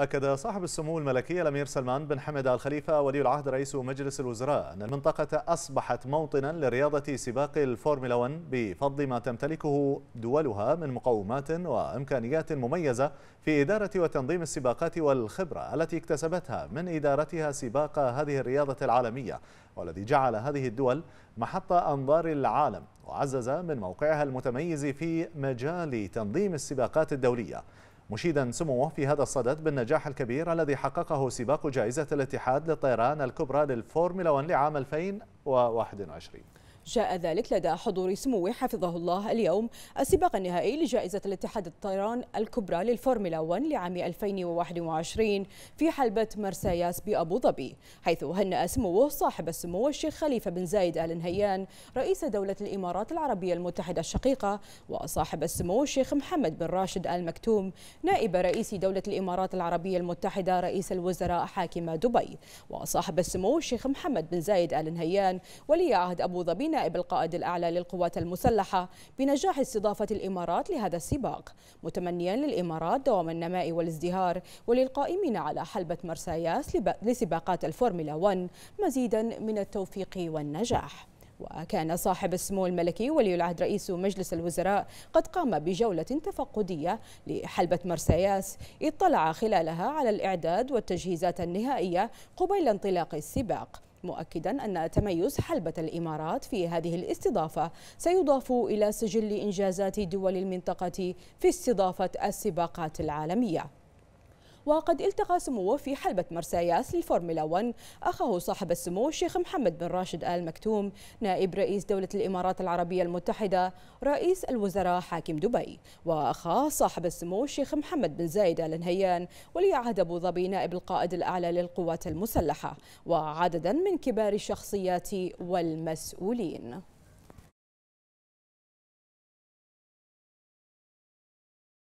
أكد صاحب السمو الملكي الأمير سلمان بن حمد الخليفة ولي العهد رئيس مجلس الوزراء أن المنطقة أصبحت موطنا لرياضة سباق الفورمولا 1 بفضل ما تمتلكه دولها من مقومات وإمكانيات مميزة في إدارة وتنظيم السباقات والخبرة التي اكتسبتها من إدارتها سباق هذه الرياضة العالمية والذي جعل هذه الدول محط أنظار العالم وعزز من موقعها المتميز في مجال تنظيم السباقات الدولية مشيدا سموه في هذا الصدد بالنجاح الكبير الذي حققه سباق جائزة الاتحاد للطيران الكبرى للفورمولا 1 لعام 2021 جاء ذلك لدى حضور سموه حفظه الله اليوم السباق النهائي لجائزة الاتحاد الطيران الكبرى للفورمولا 1 لعام 2021 في حلبة مرساياس بأبو ظبي حيث هنأ سموه صاحب السمو الشيخ خليفة بن زايد آل نهيان رئيس دولة الإمارات العربية المتحدة الشقيقة وصاحب السمو الشيخ محمد بن راشد آل مكتوم نائب رئيس دولة الإمارات العربية المتحدة رئيس الوزراء حاكم دبي وصاحب السمو الشيخ محمد بن زايد آل نهيان ولي عهد أبو ظبي نائب القائد الأعلى للقوات المسلحة بنجاح استضافة الإمارات لهذا السباق متمنيا للإمارات دوام النماء والازدهار وللقائمين على حلبة مرساياس لسباقات الفورميلا 1 مزيدا من التوفيق والنجاح وكان صاحب السمو الملكي ولي العهد رئيس مجلس الوزراء قد قام بجولة تفقدية لحلبة مرسياس اطلع خلالها على الإعداد والتجهيزات النهائية قبيل انطلاق السباق مؤكدا أن تميز حلبة الإمارات في هذه الاستضافة سيضاف إلى سجل إنجازات دول المنطقة في استضافة السباقات العالمية وقد التقى سموه في حلبة مرساياس للفورمولا 1 أخاه صاحب السمو الشيخ محمد بن راشد آل مكتوم نائب رئيس دولة الإمارات العربية المتحدة رئيس الوزراء حاكم دبي وأخاه صاحب السمو الشيخ محمد بن زايد آل نهيان ولي عهد أبو ظبي نائب القائد الأعلى للقوات المسلحة وعددا من كبار الشخصيات والمسؤولين